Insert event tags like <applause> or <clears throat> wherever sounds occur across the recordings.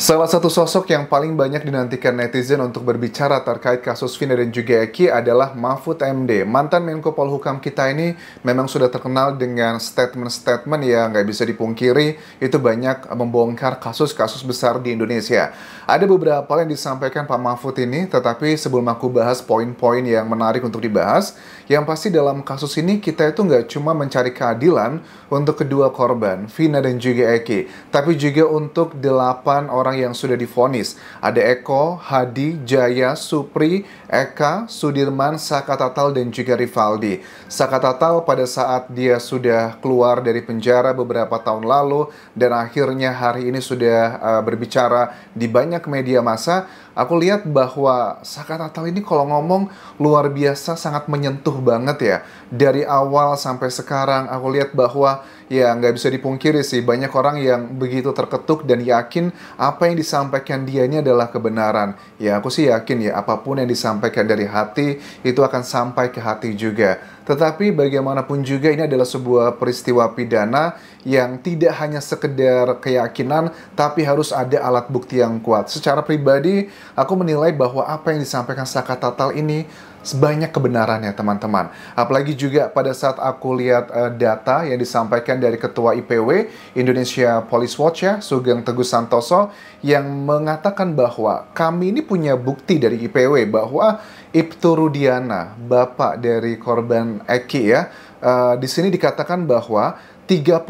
Salah satu sosok yang paling banyak dinantikan netizen untuk berbicara terkait kasus Vina dan juga Eki adalah Mahfud MD. Mantan Menko Polhukam kita ini memang sudah terkenal dengan statement-statement yang nggak bisa dipungkiri itu banyak membongkar kasus-kasus besar di Indonesia. Ada beberapa yang disampaikan Pak Mahfud ini, tetapi sebelum aku bahas poin-poin yang menarik untuk dibahas, yang pasti dalam kasus ini kita itu nggak cuma mencari keadilan untuk kedua korban, Vina dan juga Eki, tapi juga untuk delapan orang orang yang sudah difonis. Ada Eko, Hadi, Jaya, Supri, Eka, Sudirman, Saka Tatal, dan juga Rivaldi. Saka Tatal pada saat dia sudah keluar dari penjara beberapa tahun lalu dan akhirnya hari ini sudah uh, berbicara di banyak media massa, aku lihat bahwa Saka Tatal ini kalau ngomong luar biasa sangat menyentuh banget ya. Dari awal sampai sekarang aku lihat bahwa ya nggak bisa dipungkiri sih banyak orang yang begitu terketuk dan yakin apa yang disampaikan dia ini adalah kebenaran. Ya aku sih yakin ya apapun yang disampaikan dari hati itu akan sampai ke hati juga. Tetapi bagaimanapun juga ini adalah sebuah peristiwa pidana yang tidak hanya sekedar keyakinan, tapi harus ada alat bukti yang kuat. Secara pribadi, aku menilai bahwa apa yang disampaikan Saka Tatal ini sebanyak kebenaran ya teman-teman. Apalagi juga pada saat aku lihat uh, data yang disampaikan dari Ketua IPW Indonesia Police Watch ya, Sugeng Teguh Santoso yang mengatakan bahwa kami ini punya bukti dari IPW bahwa Ibtu Rudiana, bapak dari korban Eki ya, uh, di sini dikatakan bahwa 31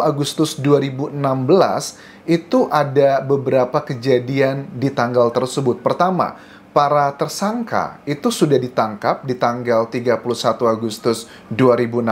Agustus 2016 itu ada beberapa kejadian di tanggal tersebut. Pertama, para tersangka itu sudah ditangkap di tanggal 31 Agustus 2016,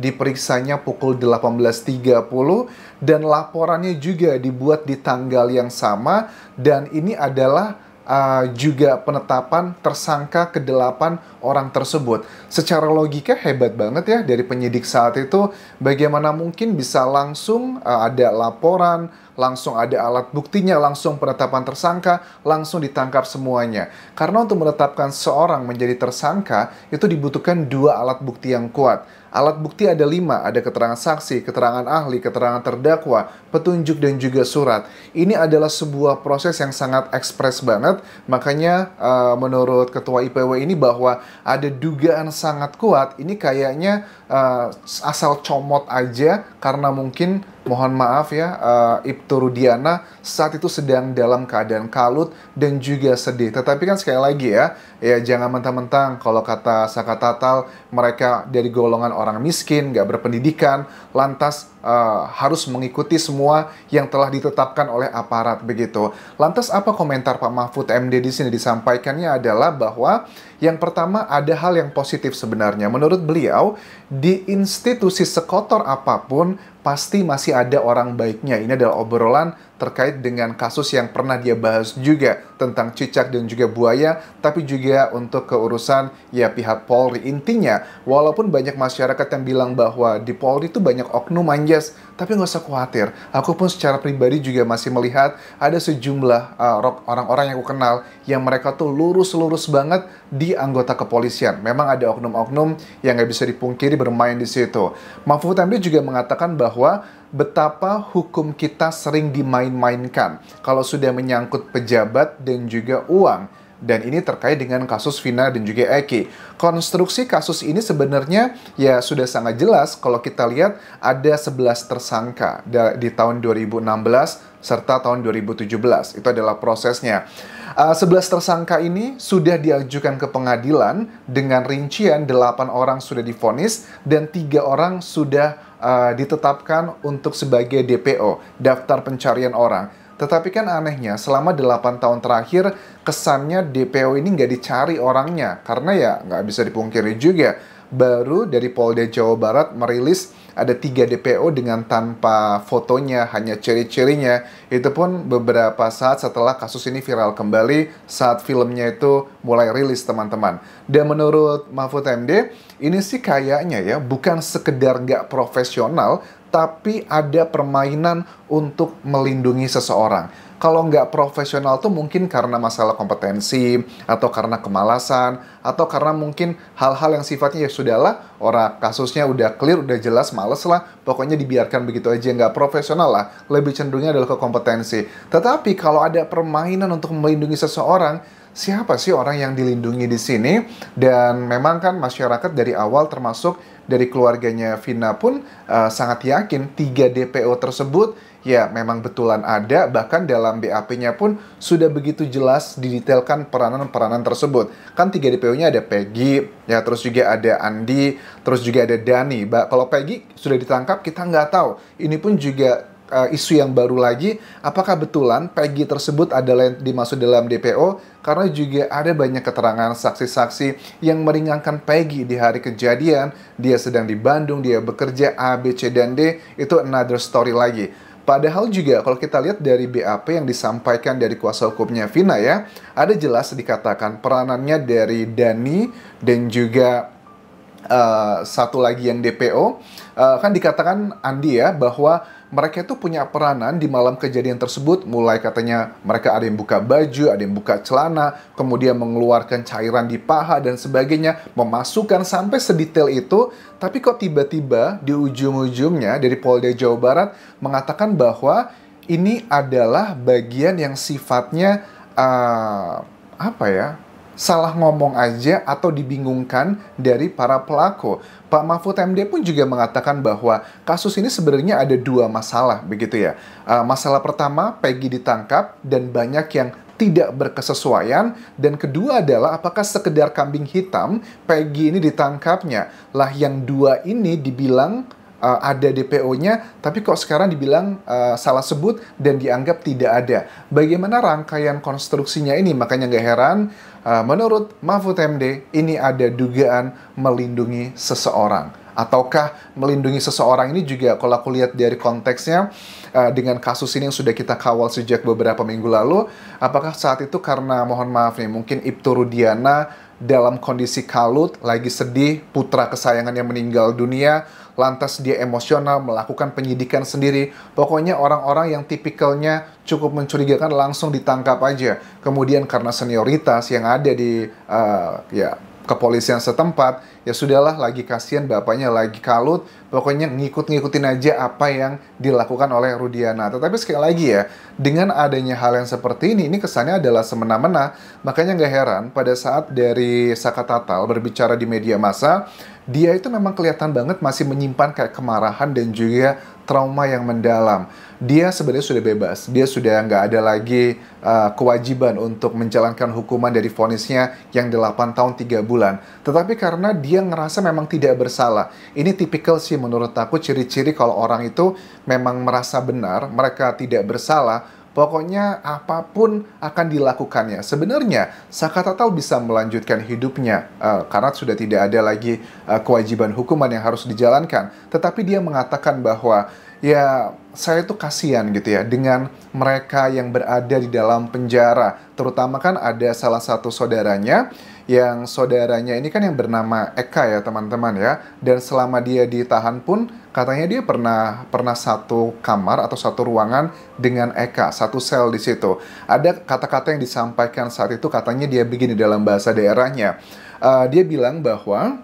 diperiksanya pukul 18.30 dan laporannya juga dibuat di tanggal yang sama dan ini adalah uh, juga penetapan tersangka kedelapan orang tersebut. Secara logika hebat banget ya dari penyidik saat itu bagaimana mungkin bisa langsung uh, ada laporan, langsung ada alat buktinya, langsung penetapan tersangka, langsung ditangkap semuanya. Karena untuk menetapkan seorang menjadi tersangka itu dibutuhkan dua alat bukti yang kuat Alat bukti ada lima, ada keterangan saksi, keterangan ahli, keterangan terdakwa, petunjuk, dan juga surat. Ini adalah sebuah proses yang sangat ekspres banget, makanya uh, menurut Ketua IPW ini bahwa ada dugaan sangat kuat, ini kayaknya uh, asal comot aja karena mungkin Mohon maaf ya, uh, Ibtu Rudiana saat itu sedang dalam keadaan kalut dan juga sedih. Tetapi kan sekali lagi ya, ya jangan mentang-mentang kalau kata Sakatatal mereka dari golongan orang miskin, nggak berpendidikan, lantas Eh, harus mengikuti semua yang telah ditetapkan oleh aparat begitu. Lantas apa komentar Pak Mahfud MD di sini disampaikannya adalah bahwa yang pertama ada hal yang positif sebenarnya. Menurut beliau, di institusi sekotor apapun pasti masih ada orang baiknya. Ini adalah obrolan terkait dengan kasus yang pernah dia bahas juga tentang cicak dan juga buaya, tapi juga untuk keurusan ya pihak Polri. Intinya, walaupun banyak masyarakat yang bilang bahwa di Polri itu banyak oknum manjas, tapi nggak usah khawatir, aku pun secara pribadi juga masih melihat ada sejumlah uh, orang-orang yang aku kenal yang mereka tuh lurus-lurus banget di anggota kepolisian. Memang ada oknum-oknum yang nggak bisa dipungkiri bermain di situ. Mahfud MD juga mengatakan bahwa betapa hukum kita sering dimain-mainkan kalau sudah menyangkut pejabat dan juga uang dan ini terkait dengan kasus Vina dan juga Eki. Konstruksi kasus ini sebenarnya ya sudah sangat jelas kalau kita lihat ada 11 tersangka di tahun 2016 serta tahun 2017. Itu adalah prosesnya. Uh, ah, 11 tersangka ini sudah diajukan ke pengadilan dengan rincian 8 orang sudah difonis dan tiga orang sudah uh, ditetapkan untuk sebagai DPO, daftar pencarian orang tetapi kan anehnya, selama 8 tahun terakhir, kesannya DPO ini nggak dicari orangnya. Karena ya nggak bisa dipungkiri juga baru dari Polda Jawa Barat merilis ada tiga DPO dengan tanpa fotonya, hanya ciri-cirinya. Itu pun beberapa saat setelah kasus ini viral kembali saat filmnya itu mulai rilis teman-teman. Dan menurut Mahfud MD, ini sih kayaknya ya bukan sekedar nggak profesional, tapi ada permainan untuk melindungi seseorang kalau nggak profesional tuh mungkin karena masalah kompetensi atau karena kemalasan atau karena mungkin hal-hal yang sifatnya ya sudahlah orang kasusnya udah clear udah jelas males lah pokoknya dibiarkan begitu aja nggak profesional lah lebih cenderungnya adalah ke kompetensi tetapi kalau ada permainan untuk melindungi seseorang siapa sih orang yang dilindungi di sini dan memang kan masyarakat dari awal termasuk dari keluarganya Vina pun uh, sangat yakin tiga DPO tersebut ya memang betulan ada, bahkan dalam BAP-nya pun sudah begitu jelas didetailkan peranan-peranan tersebut. Kan tiga DPO-nya ada Peggy, ya terus juga ada Andi, terus juga ada Dani. Ba kalau Peggy sudah ditangkap, kita nggak tahu. Ini pun juga eh, isu yang baru lagi, apakah betulan Peggy tersebut adalah yang dimaksud dalam DPO? Karena juga ada banyak keterangan saksi-saksi yang meringankan Peggy di hari kejadian, dia sedang di Bandung, dia bekerja A, B, C, dan D, itu another story lagi. Padahal juga kalau kita lihat dari BAP yang disampaikan dari kuasa hukumnya Vina ya, ada jelas dikatakan peranannya dari Dani dan juga uh, satu lagi yang DPO uh, eh, kan dikatakan Andi ya bahwa mereka itu punya peranan di malam kejadian tersebut. Mulai katanya mereka ada yang buka baju, ada yang buka celana, kemudian mengeluarkan cairan di paha dan sebagainya, memasukkan sampai sedetail itu. Tapi kok tiba-tiba di ujung-ujungnya dari Polda Jawa Barat mengatakan bahwa ini adalah bagian yang sifatnya uh, apa ya? salah ngomong aja atau dibingungkan dari para pelaku. Pak Mahfud MD pun juga mengatakan bahwa kasus ini sebenarnya ada dua masalah begitu ya. Uh, masalah pertama, Peggy ditangkap dan banyak yang tidak berkesesuaian dan kedua adalah apakah sekedar kambing hitam Peggy ini ditangkapnya. Lah yang dua ini dibilang uh, ada DPO-nya, tapi kok sekarang dibilang uh, salah sebut dan dianggap tidak ada. Bagaimana rangkaian konstruksinya ini? Makanya nggak heran, uh, menurut Mahfud MD, ini ada dugaan melindungi seseorang ataukah melindungi seseorang ini juga kalau aku lihat dari konteksnya eh, dengan kasus ini yang sudah kita kawal sejak beberapa minggu lalu apakah saat itu karena mohon maaf nih mungkin Ibtu Rudiana dalam kondisi kalut lagi sedih putra kesayangannya meninggal dunia lantas dia emosional melakukan penyidikan sendiri pokoknya orang-orang yang tipikalnya cukup mencurigakan langsung ditangkap aja kemudian karena senioritas yang ada di uh, ya kepolisian setempat, ya sudahlah lagi kasihan bapaknya lagi kalut, pokoknya ngikut-ngikutin aja apa yang dilakukan oleh Rudiana. Tetapi sekali lagi ya, dengan adanya hal yang seperti ini, ini kesannya adalah semena-mena. Makanya nggak heran pada saat dari Saka Tatal berbicara di media massa, dia itu memang kelihatan banget masih menyimpan kayak kemarahan dan juga trauma yang mendalam. Dia sebenarnya sudah bebas, dia sudah nggak ada lagi uh, kewajiban untuk menjalankan hukuman dari vonisnya yang 8 tahun 3 bulan. Tetapi karena dia ngerasa memang tidak bersalah, ini tipikal si menurut aku ciri-ciri kalau orang itu memang merasa benar, mereka tidak bersalah, Pokoknya apapun akan dilakukannya. Sebenarnya Sakatatal bisa melanjutkan hidupnya uh, karena sudah tidak ada lagi uh, kewajiban hukuman yang harus dijalankan. Tetapi dia mengatakan bahwa ya saya itu kasihan gitu ya dengan mereka yang berada di dalam penjara. Terutama kan ada salah satu saudaranya yang saudaranya ini kan yang bernama Eka ya teman-teman ya. Dan selama dia ditahan pun katanya dia pernah pernah satu kamar atau satu ruangan dengan Eka, satu sel di situ. Ada kata-kata yang disampaikan saat itu katanya dia begini dalam bahasa daerahnya. Uh, dia bilang bahwa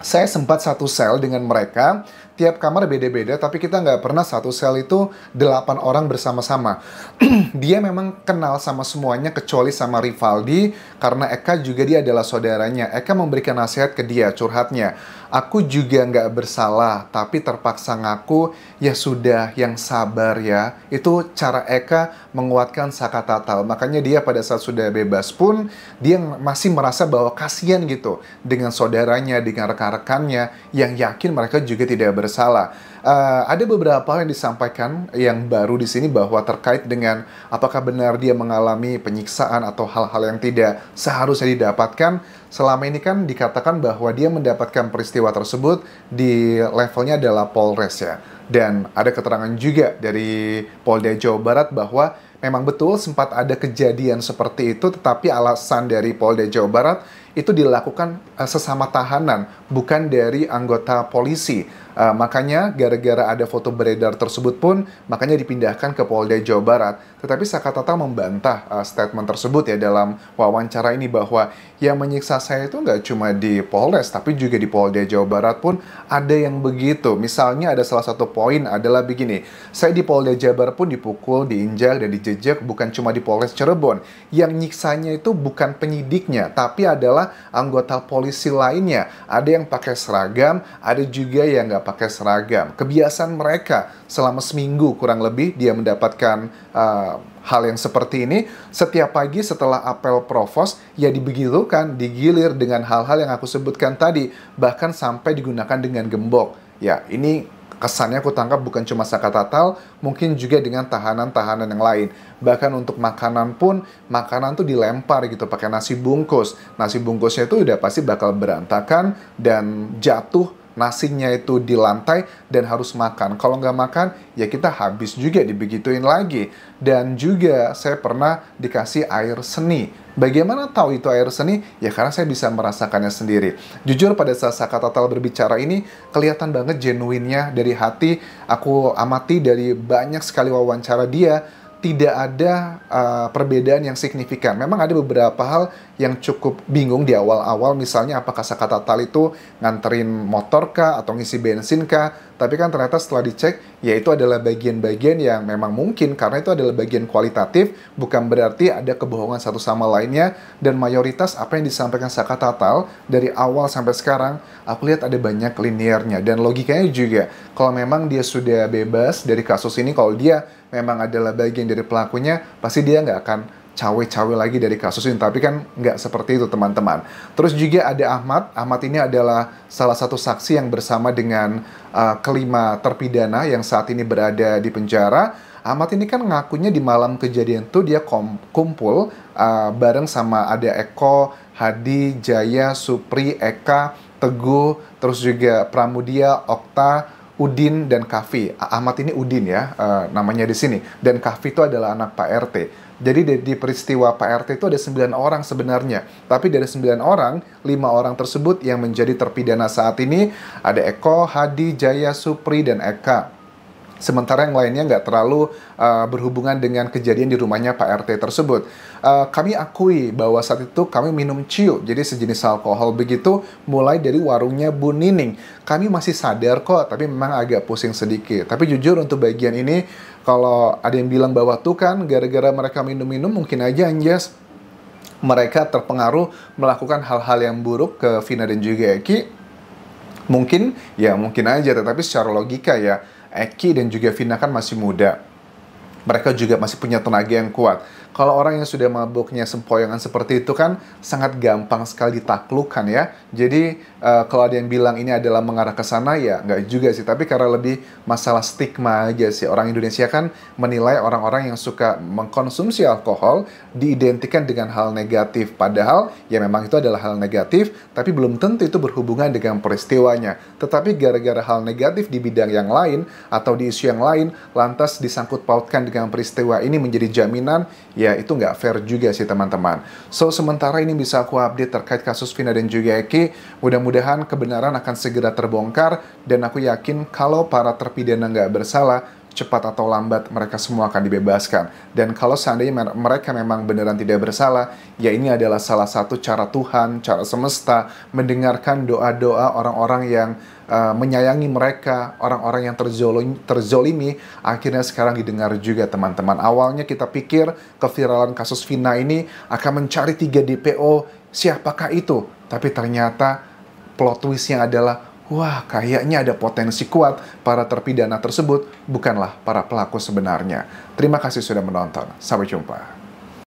saya sempat satu sel dengan mereka tiap kamar beda-beda, tapi kita nggak pernah satu sel itu delapan orang bersama-sama. <clears throat> dia memang kenal sama semuanya kecuali sama Rivaldi, karena Eka juga dia adalah saudaranya. Eka memberikan nasihat ke dia, curhatnya. Aku juga nggak bersalah, tapi terpaksa ngaku, ya sudah, yang sabar ya. Itu cara Eka menguatkan Saka Tatal. Makanya dia pada saat sudah bebas pun, dia masih merasa bahwa kasihan gitu dengan saudaranya, dengan rekan-rekannya yang yakin mereka juga tidak bersalah uh, ada beberapa yang disampaikan yang baru di sini bahwa terkait dengan apakah benar dia mengalami penyiksaan atau hal-hal yang tidak seharusnya didapatkan. Selama ini kan dikatakan bahwa dia mendapatkan peristiwa tersebut di levelnya adalah Polres ya. Dan ada keterangan juga dari Polda Jawa Barat bahwa memang betul sempat ada kejadian seperti itu tetapi alasan dari Polda Jawa Barat itu dilakukan uh, sesama tahanan, bukan dari anggota polisi. Uh, makanya gara-gara ada foto beredar tersebut pun, makanya dipindahkan ke Polda Jawa Barat. Tetapi Sakatata membantah uh, statement tersebut ya dalam wawancara ini bahwa yang menyiksa saya itu nggak cuma di Polres, tapi juga di Polda Jawa Barat pun ada yang begitu. Misalnya ada salah satu poin adalah begini, saya di Polda Jabar pun dipukul, diinjak, dan dijejak bukan cuma di Polres Cirebon. Yang nyiksanya itu bukan penyidiknya, tapi adalah anggota polisi lainnya. Ada yang pakai seragam, ada juga yang nggak pakai seragam. Kebiasaan mereka selama seminggu kurang lebih dia mendapatkan uh, hal yang seperti ini. Setiap pagi setelah apel provos, ya dibegitukan, digilir dengan hal-hal yang aku sebutkan tadi. Bahkan sampai digunakan dengan gembok. Ya, ini kesannya aku tangkap bukan cuma saka tatal, mungkin juga dengan tahanan-tahanan yang lain. Bahkan untuk makanan pun, makanan tuh dilempar gitu pakai nasi bungkus. Nasi bungkusnya itu udah pasti bakal berantakan dan jatuh nasinya itu di lantai dan harus makan. Kalau nggak makan, ya kita habis juga dibegituin lagi. Dan juga saya pernah dikasih air seni Bagaimana tahu itu air seni? Ya karena saya bisa merasakannya sendiri. Jujur pada saat Saka Tatal berbicara ini, kelihatan banget genuinnya dari hati. Aku amati dari banyak sekali wawancara dia, tidak ada uh, perbedaan yang signifikan. Memang ada beberapa hal yang cukup bingung di awal-awal, misalnya apakah Saka Tatal itu nganterin motor kah, atau ngisi bensin kah, tapi kan ternyata setelah dicek ya itu adalah bagian-bagian yang memang mungkin karena itu adalah bagian kualitatif bukan berarti ada kebohongan satu sama lainnya dan mayoritas apa yang disampaikan Saka Tatal dari awal sampai sekarang aku lihat ada banyak liniernya dan logikanya juga kalau memang dia sudah bebas dari kasus ini kalau dia memang adalah bagian dari pelakunya pasti dia nggak akan cawe-cawe lagi dari kasus ini. Tapi kan nggak seperti itu teman-teman. Terus juga ada Ahmad. Ahmad ini adalah salah satu saksi yang bersama dengan uh, kelima terpidana yang saat ini berada di penjara. Ahmad ini kan ngakunya di malam kejadian itu dia kumpul uh, bareng sama ada Eko, Hadi, Jaya, Supri, Eka, Teguh, terus juga Pramudia, Okta, Udin dan Kafi. Ahmad ini Udin ya, uh, namanya di sini. Dan Kafi itu adalah anak Pak RT. Jadi di, di peristiwa RT itu ada 9 orang sebenarnya. Tapi dari 9 orang, lima orang tersebut yang menjadi terpidana saat ini ada Eko, Hadi, Jaya, Supri, dan Eka. Sementara yang lainnya nggak terlalu uh, berhubungan dengan kejadian di rumahnya Pak RT tersebut. Uh, kami akui bahwa saat itu kami minum ciu, jadi sejenis alkohol begitu, mulai dari warungnya Bu Nining. Kami masih sadar kok, tapi memang agak pusing sedikit. Tapi jujur untuk bagian ini, kalau ada yang bilang bahwa tuh kan gara-gara mereka minum-minum mungkin aja Anjas mereka terpengaruh melakukan hal-hal yang buruk ke Vina dan juga Eki. Mungkin, ya mungkin aja, tetapi secara logika ya, Eki dan juga Vina kan masih muda mereka juga masih punya tenaga yang kuat. Kalau orang yang sudah mabuknya sempoyongan seperti itu kan sangat gampang sekali ditaklukkan ya. Jadi uh, kalau ada yang bilang ini adalah mengarah ke sana ya nggak juga sih. Tapi karena lebih masalah stigma aja sih. Orang Indonesia kan menilai orang-orang yang suka mengkonsumsi alkohol diidentikan dengan hal negatif. Padahal ya memang itu adalah hal negatif tapi belum tentu itu berhubungan dengan peristiwanya. Tetapi gara-gara hal negatif di bidang yang lain atau di isu yang lain lantas disangkut pautkan dengan peristiwa ini menjadi jaminan, ya itu nggak fair juga sih teman-teman. So, sementara ini bisa aku update terkait kasus Vina dan juga Eki. Mudah-mudahan kebenaran akan segera terbongkar dan aku yakin kalau para terpidana nggak bersalah, cepat atau lambat mereka semua akan dibebaskan. Dan kalau seandainya mereka memang beneran tidak bersalah, ya ini adalah salah satu cara Tuhan, cara semesta mendengarkan doa-doa orang-orang yang uh, menyayangi mereka, orang-orang yang terzolimi, terzolimi, akhirnya sekarang didengar juga teman-teman. Awalnya kita pikir keviralan kasus Vina ini akan mencari tiga DPO, siapakah itu? Tapi ternyata plot twistnya adalah wah kayaknya ada potensi kuat para terpidana tersebut bukanlah para pelaku sebenarnya. Terima kasih sudah menonton. Sampai jumpa.